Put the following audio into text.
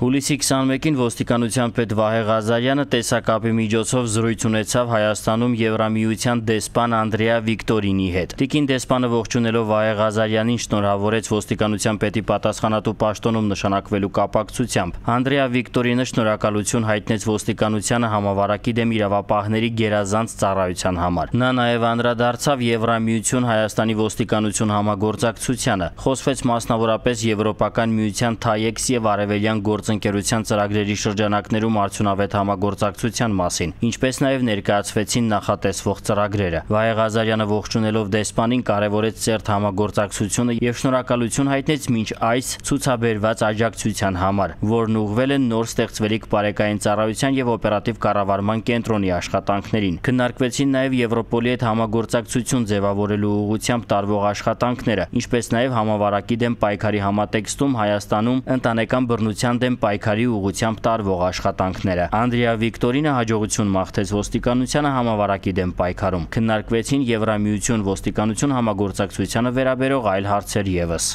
Հուլիսի 21-ին ոստիկանության պետ Վահե Ղազարյանը տեսակապի միջոցով զրույց ունեցավ Հայաստանում Եվրամիության դեսպան Անդրեա Վիկտորինի հետ։ Տիկին դեսպանը ողջունելով Վահե Ղազարյանին շնորհավորեց ոստիկանության պետի պատասխանատու պաշտոնում նշանակվելու կապակցությամբ։ Անդրեա Վիկտորինը շնորհակալություն հայտնեց ոստիկանությանը համավարակի դեմ իրավապահների գերազանց ծառայության համար։ Նա նաև անդրադարձավ Եվրամիություն Հայաստանի ոստիկանություն համագործակցությանը։ Խոսվեց մասնավորապես Եվրոպական միության TAIEX եւ Արևելյան գործ գործընկերության ծրագրերի շրջանակներում արդյունավետ համագործակցության մասին, ինչպես նաև ներկայացվեցին նախատեսվող ծրագրերը։ Վահե Ղազարյանը ողջունելով դեսպանին կարևորեց ծերտ համագործակցությունը եւ շնորհակալություն հայտնեց մինչ այս ցուցաբերված աջակցության համար, որն ուղղվել են նոր ստեղծվելիք բարեկային ծառայության եւ օպերատիվ կառավարման կենտրոնի աշխատանքներին։ Քննարկվեցին նաև Եվրոպոլի հետ համագործակցություն ձևավորելու ուղղությամբ տարվող աշխատանքները, ինչպես նաև համավարակի դեմ պայքարի համատեքստում Հայաստանում ընտանեկան բռնության դեմ պայքարի ուղությամբ տարվող աշխատանքները։ Անդրեա Վիկտորինը հաջողություն մաղթեց ոստիկանությանը համավարակի դեմ պայքարում։ Քննարկվեցին Եվրամիություն ոստիկանություն համագործակցությանը վերաբերող այլ հարցեր եւս։